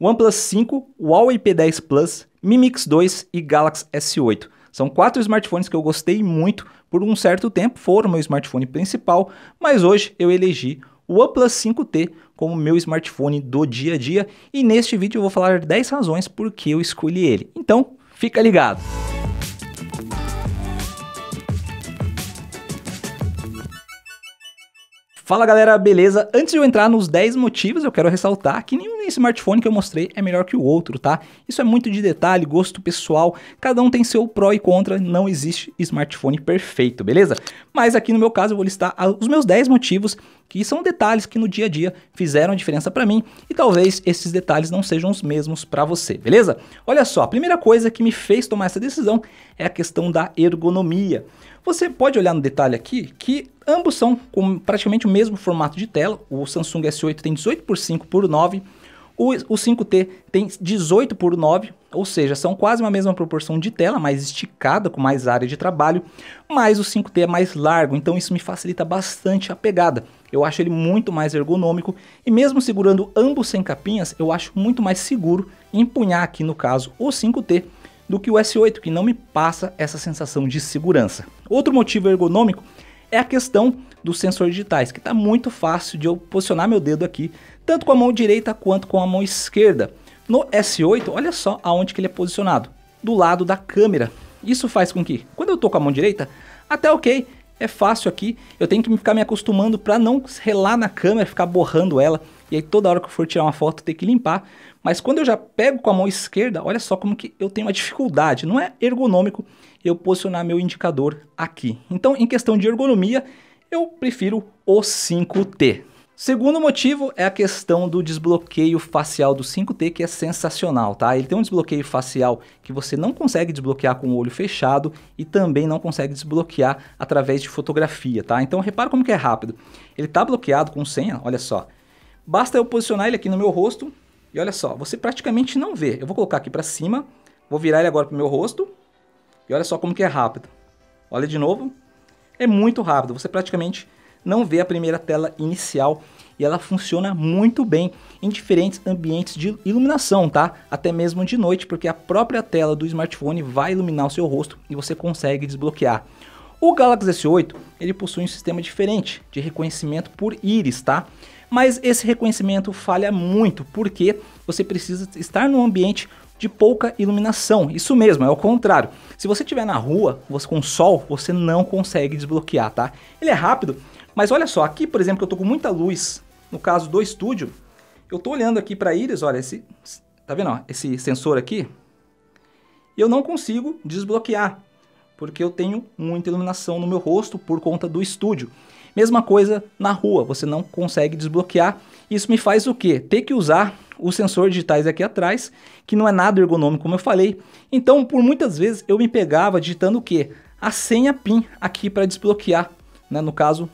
OnePlus 5, Huawei P10 Plus, Mi Mix 2 e Galaxy S8. São quatro smartphones que eu gostei muito por um certo tempo, foram meu smartphone principal, mas hoje eu elegi o OnePlus 5T como meu smartphone do dia a dia e neste vídeo eu vou falar 10 razões por que eu escolhi ele. Então, fica ligado. Fala galera, beleza? Antes de eu entrar nos 10 motivos, eu quero ressaltar que nenhum esse smartphone que eu mostrei é melhor que o outro, tá? Isso é muito de detalhe, gosto pessoal, cada um tem seu pró e contra, não existe smartphone perfeito, beleza? Mas aqui no meu caso eu vou listar os meus 10 motivos que são detalhes que no dia a dia fizeram a diferença para mim e talvez esses detalhes não sejam os mesmos para você, beleza? Olha só, a primeira coisa que me fez tomar essa decisão é a questão da ergonomia. Você pode olhar no detalhe aqui que ambos são com praticamente o mesmo formato de tela. O Samsung S8 tem 18 por 5 por 9 o, o 5T tem 18 por 9, ou seja, são quase uma mesma proporção de tela, mais esticada, com mais área de trabalho, mas o 5T é mais largo, então isso me facilita bastante a pegada. Eu acho ele muito mais ergonômico e mesmo segurando ambos sem capinhas, eu acho muito mais seguro empunhar aqui no caso o 5T do que o S8, que não me passa essa sensação de segurança. Outro motivo ergonômico é a questão dos sensores digitais, que está muito fácil de eu posicionar meu dedo aqui, tanto com a mão direita quanto com a mão esquerda. No S8, olha só aonde que ele é posicionado, do lado da câmera. Isso faz com que, quando eu estou com a mão direita, até ok, é fácil aqui, eu tenho que ficar me acostumando para não relar na câmera, ficar borrando ela, e aí toda hora que eu for tirar uma foto ter que limpar, mas quando eu já pego com a mão esquerda, olha só como que eu tenho uma dificuldade, não é ergonômico eu posicionar meu indicador aqui. Então, em questão de ergonomia, eu prefiro o 5T. Segundo motivo é a questão do desbloqueio facial do 5T, que é sensacional, tá? Ele tem um desbloqueio facial que você não consegue desbloquear com o olho fechado e também não consegue desbloquear através de fotografia, tá? Então repara como que é rápido. Ele tá bloqueado com senha, olha só. Basta eu posicionar ele aqui no meu rosto e olha só, você praticamente não vê. Eu vou colocar aqui para cima, vou virar ele agora pro meu rosto e olha só como que é rápido. Olha de novo. É muito rápido, você praticamente não vê a primeira tela inicial e ela funciona muito bem em diferentes ambientes de iluminação, tá? Até mesmo de noite, porque a própria tela do smartphone vai iluminar o seu rosto e você consegue desbloquear. O Galaxy S8, ele possui um sistema diferente de reconhecimento por íris, tá? Mas esse reconhecimento falha muito, porque você precisa estar num ambiente de pouca iluminação. Isso mesmo, é o contrário. Se você estiver na rua, você com sol, você não consegue desbloquear, tá? Ele é rápido, mas olha só, aqui, por exemplo, que eu tô com muita luz, no caso do estúdio, eu tô olhando aqui para íris, olha esse, tá vendo, ó, esse sensor aqui, eu não consigo desbloquear, porque eu tenho muita iluminação no meu rosto por conta do estúdio. Mesma coisa na rua, você não consegue desbloquear isso me faz o quê? Ter que usar os sensores digitais aqui atrás, que não é nada ergonômico, como eu falei. Então, por muitas vezes, eu me pegava digitando o quê? A senha PIN aqui para desbloquear, né? no caso,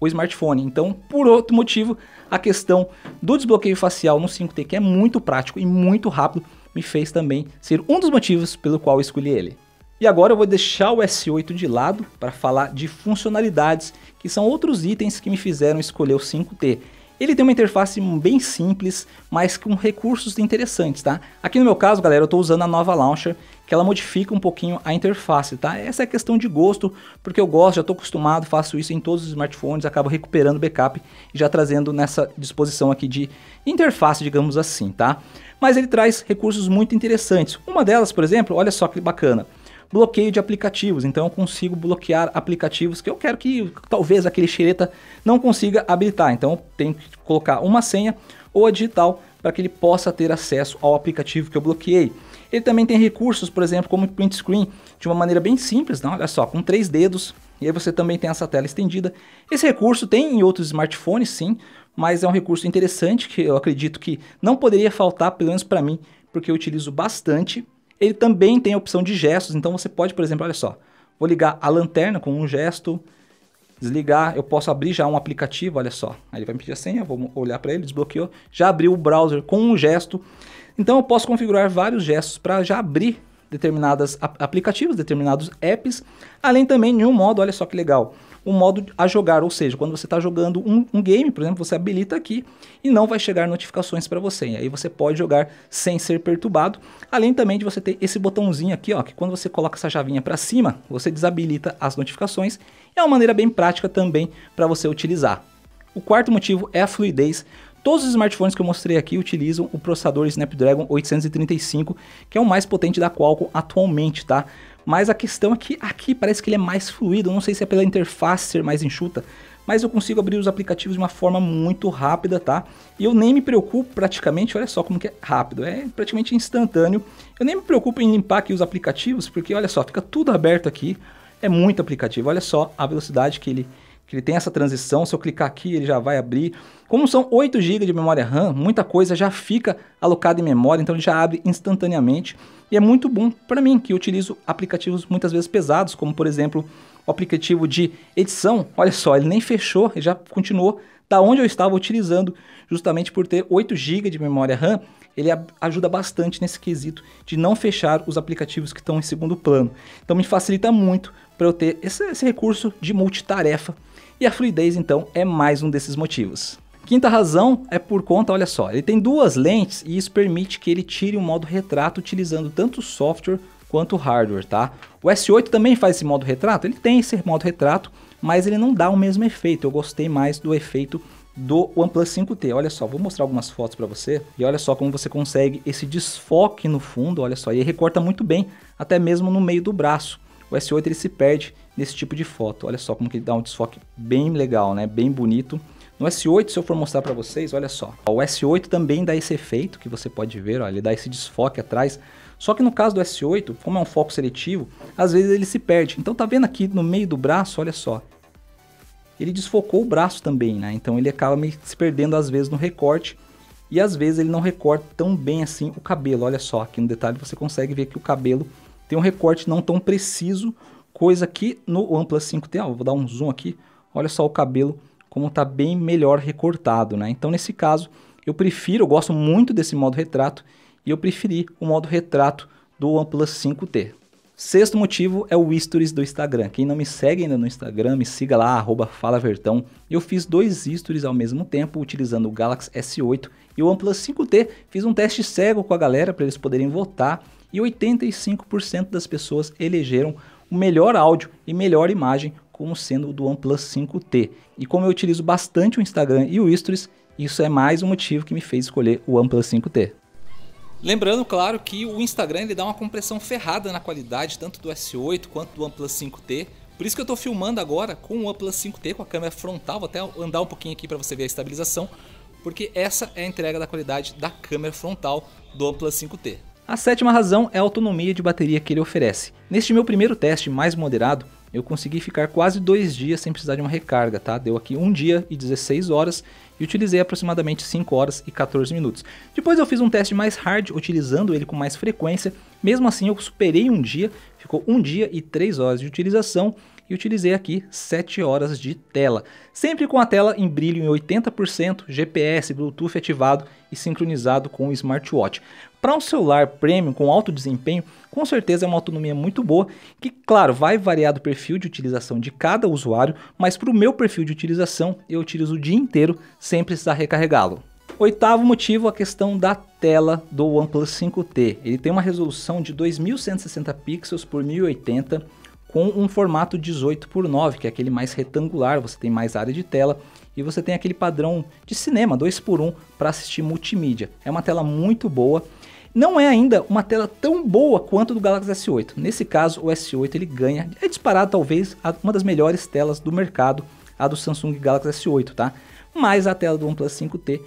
o smartphone. Então, por outro motivo, a questão do desbloqueio facial no 5T, que é muito prático e muito rápido, me fez também ser um dos motivos pelo qual escolhi ele. E agora eu vou deixar o S8 de lado para falar de funcionalidades, que são outros itens que me fizeram escolher o 5T. Ele tem uma interface bem simples, mas com recursos interessantes, tá? Aqui no meu caso, galera, eu estou usando a nova Launcher, que ela modifica um pouquinho a interface, tá? Essa é questão de gosto, porque eu gosto, já estou acostumado, faço isso em todos os smartphones, acabo recuperando backup e já trazendo nessa disposição aqui de interface, digamos assim, tá? Mas ele traz recursos muito interessantes. Uma delas, por exemplo, olha só que bacana bloqueio de aplicativos. Então eu consigo bloquear aplicativos que eu quero que talvez aquele xereta não consiga habilitar. Então eu tenho que colocar uma senha ou a digital para que ele possa ter acesso ao aplicativo que eu bloqueei. Ele também tem recursos, por exemplo, como print screen, de uma maneira bem simples, não? olha só, com três dedos, e aí você também tem essa tela estendida. Esse recurso tem em outros smartphones, sim, mas é um recurso interessante que eu acredito que não poderia faltar, pelo menos para mim, porque eu utilizo bastante ele também tem a opção de gestos, então você pode, por exemplo, olha só, vou ligar a lanterna com um gesto, desligar, eu posso abrir já um aplicativo, olha só. Aí ele vai me pedir a senha, vou olhar para ele, desbloqueou, já abriu o browser com um gesto. Então eu posso configurar vários gestos para já abrir determinados aplicativos, determinados apps, além também de um modo, olha só que legal, o modo a jogar, ou seja, quando você está jogando um, um, game, por exemplo, você habilita aqui e não vai chegar notificações para você. E aí você pode jogar sem ser perturbado, além também de você ter esse botãozinho aqui, ó, que quando você coloca essa chavinha para cima, você desabilita as notificações. É uma maneira bem prática também para você utilizar. O quarto motivo é a fluidez Todos os smartphones que eu mostrei aqui utilizam o processador Snapdragon 835, que é o mais potente da Qualcomm atualmente, tá? Mas a questão é que aqui parece que ele é mais fluido, não sei se é pela interface ser mais enxuta, mas eu consigo abrir os aplicativos de uma forma muito rápida, tá? E eu nem me preocupo praticamente, olha só como que é rápido, é praticamente instantâneo. Eu nem me preocupo em limpar aqui os aplicativos, porque olha só, fica tudo aberto aqui, é muito aplicativo, olha só a velocidade que ele que ele tem essa transição, se eu clicar aqui ele já vai abrir. Como são 8 GB de memória RAM, muita coisa já fica alocada em memória, então ele já abre instantaneamente e é muito bom para mim que utilizo aplicativos muitas vezes pesados, como por exemplo o aplicativo de edição. Olha só, ele nem fechou, ele já continuou da onde eu estava utilizando, justamente por ter 8 GB de memória RAM, ele ajuda bastante nesse quesito de não fechar os aplicativos que estão em segundo plano. Então me facilita muito para eu ter esse, esse recurso de multitarefa. E a fluidez então é mais um desses motivos. Quinta razão é por conta, olha só, ele tem duas lentes e isso permite que ele tire o modo retrato utilizando tanto software quanto hardware, tá? O S8 também faz esse modo retrato, ele tem esse modo retrato, mas ele não dá o mesmo efeito. Eu gostei mais do efeito do OnePlus 5T. Olha só, vou mostrar algumas fotos para você e olha só como você consegue esse desfoque no fundo, olha só, e recorta muito bem, até mesmo no meio do braço. O S8 ele se perde nesse tipo de foto. Olha só como que ele dá um desfoque bem legal, né? Bem bonito. No S8, se eu for mostrar para vocês, olha só. O S8 também dá esse efeito que você pode ver, ele dá esse desfoque atrás. Só que no caso do S8, como é um foco seletivo, às vezes ele se perde. Então tá vendo aqui no meio do braço, olha só ele desfocou o braço também, né? Então ele acaba me se perdendo às vezes no recorte e às vezes ele não recorta tão bem assim o cabelo. Olha só, aqui no detalhe você consegue ver que o cabelo tem um recorte não tão preciso, coisa que no OnePlus 5T, ó, vou dar um zoom aqui, olha só o cabelo como está bem melhor recortado, né? Então nesse caso eu prefiro, eu gosto muito desse modo retrato e eu preferi o modo retrato do OnePlus 5T. Sexto motivo é o stories do Instagram. Quem não me segue ainda no Instagram, me siga lá, arroba falavertão. Eu fiz dois stories ao mesmo tempo, utilizando o Galaxy S8 e o OnePlus 5T. Fiz um teste cego com a galera para eles poderem votar e 85% das pessoas elegeram o melhor áudio e melhor imagem como sendo o do OnePlus 5T. E como eu utilizo bastante o Instagram e o stories, isso é mais um motivo que me fez escolher o OnePlus 5T. Lembrando, claro, que o Instagram ele dá uma compressão ferrada na qualidade tanto do S8 quanto do OnePlus 5T. Por isso que eu estou filmando agora com o OnePlus 5T, com a câmera frontal. Vou até andar um pouquinho aqui para você ver a estabilização, porque essa é a entrega da qualidade da câmera frontal do OnePlus 5T. A sétima razão é a autonomia de bateria que ele oferece. Neste meu primeiro teste mais moderado, eu consegui ficar quase dois dias sem precisar de uma recarga, tá? Deu aqui um dia e 16 horas e utilizei aproximadamente 5 horas e 14 minutos. Depois eu fiz um teste mais hard, utilizando ele com mais frequência. Mesmo assim, eu superei um dia, ficou um dia e 3 horas de utilização e utilizei aqui 7 horas de tela. Sempre com a tela em brilho em 80%, GPS, Bluetooth ativado e sincronizado com o smartwatch. Para um celular premium com alto desempenho, com certeza é uma autonomia muito boa, que claro, vai variar do perfil de utilização de cada usuário, mas para o meu perfil de utilização, eu utilizo o dia inteiro sem precisar recarregá-lo. Oitavo motivo, a questão da tela do OnePlus 5T. Ele tem uma resolução de 2160 pixels por 1080 com um formato 18 por 9, que é aquele mais retangular, você tem mais área de tela e você tem aquele padrão de cinema 2 por 1 para assistir multimídia. É uma tela muito boa. Não é ainda uma tela tão boa quanto do Galaxy S8. Nesse caso, o S8 ele ganha, é disparado talvez uma das melhores telas do mercado, a do Samsung Galaxy S8, tá? mais a tela do OnePlus 5T.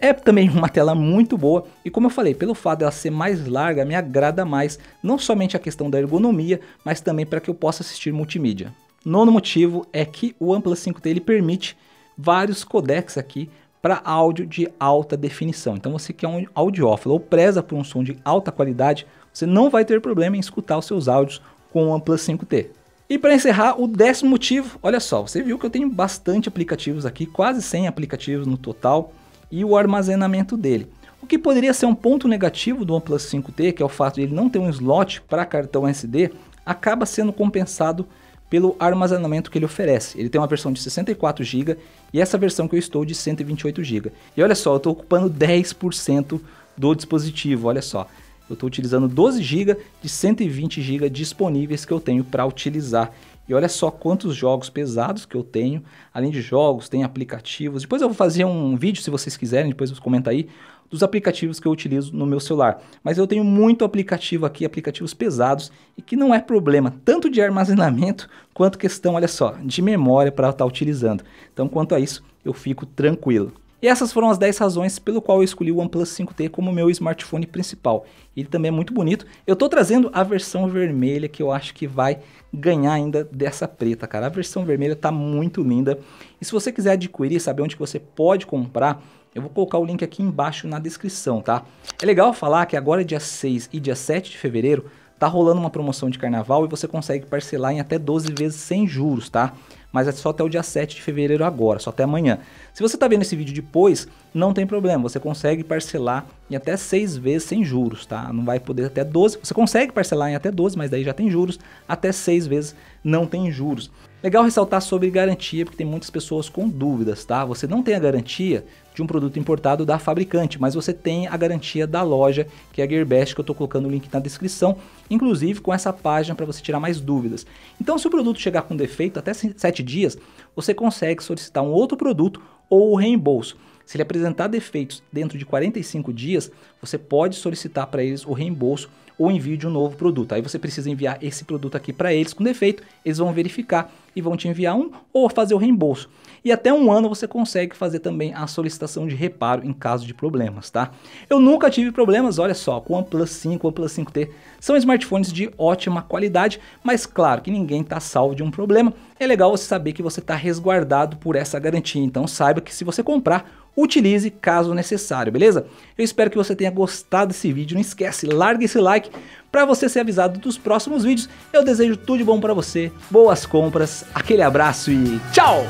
É também uma tela muito boa e como eu falei, pelo fato dela ser mais larga, me agrada mais, não somente a questão da ergonomia, mas também para que eu possa assistir multimídia. Nono motivo é que o OnePlus 5T ele permite vários codecs aqui para áudio de alta definição. Então você que é um audiófilo ou preza por um som de alta qualidade, você não vai ter problema em escutar os seus áudios com o OnePlus 5T. E para encerrar, o décimo motivo, olha só, você viu que eu tenho bastante aplicativos aqui, quase 100 aplicativos no total, e o armazenamento dele. O que poderia ser um ponto negativo do OnePlus 5T, que é o fato de ele não ter um slot para cartão SD, acaba sendo compensado pelo armazenamento que ele oferece. Ele tem uma versão de 64 GB e essa versão que eu estou de 128 GB. E olha só, eu estou ocupando 10% do dispositivo, olha só eu estou utilizando 12 GB de 120 GB disponíveis que eu tenho para utilizar. E olha só quantos jogos pesados que eu tenho. Além de jogos, tem aplicativos. Depois eu vou fazer um vídeo, se vocês quiserem, depois vocês comentam aí, dos aplicativos que eu utilizo no meu celular. Mas eu tenho muito aplicativo aqui, aplicativos pesados, e que não é problema, tanto de armazenamento, quanto questão, olha só, de memória para estar tá utilizando. Então, quanto a isso, eu fico tranquilo. E essas foram as 10 razões pelo qual eu escolhi o OnePlus 5T como meu smartphone principal. Ele também é muito bonito. Eu tô trazendo a versão vermelha que eu acho que vai ganhar ainda dessa preta, cara. A versão vermelha tá muito linda. E se você quiser adquirir, saber onde que você pode comprar, eu vou colocar o link aqui embaixo na descrição, tá? É legal falar que agora é dia 6 e dia 7 de fevereiro tá rolando uma promoção de carnaval e você consegue parcelar em até 12 vezes sem juros, tá? mas é só até o dia 7 de fevereiro agora, só até amanhã. Se você está vendo esse vídeo depois, não tem problema, você consegue parcelar em até 6 vezes sem juros, tá? Não vai poder até 12, você consegue parcelar em até 12, mas daí já tem juros, até 6 vezes não tem juros. Legal ressaltar sobre garantia, porque tem muitas pessoas com dúvidas, tá? Você não tem a garantia de um produto importado da fabricante, mas você tem a garantia da loja, que é a Gearbest, que eu estou colocando o link na descrição, inclusive com essa página para você tirar mais dúvidas. Então, se o produto chegar com defeito até 7 dias, você consegue solicitar um outro produto ou o reembolso. Se ele apresentar defeitos dentro de 45 dias, você pode solicitar para eles o reembolso ou envio de um novo produto. Aí você precisa enviar esse produto aqui para eles com defeito, eles vão verificar e vão te enviar um ou fazer o reembolso. E até um ano você consegue fazer também a solicitação de reparo em caso de problemas, tá? Eu nunca tive problemas, olha só, com o OnePlus 5, OnePlus 5T. São smartphones de ótima qualidade, mas claro que ninguém está salvo de um problema. É legal você saber que você está resguardado por essa garantia, então saiba que se você comprar, utilize caso necessário, beleza? Eu espero que você tenha gostado desse vídeo, não esquece, larga esse like, para você ser avisado dos próximos vídeos. Eu desejo tudo de bom para você, boas compras, aquele abraço e tchau!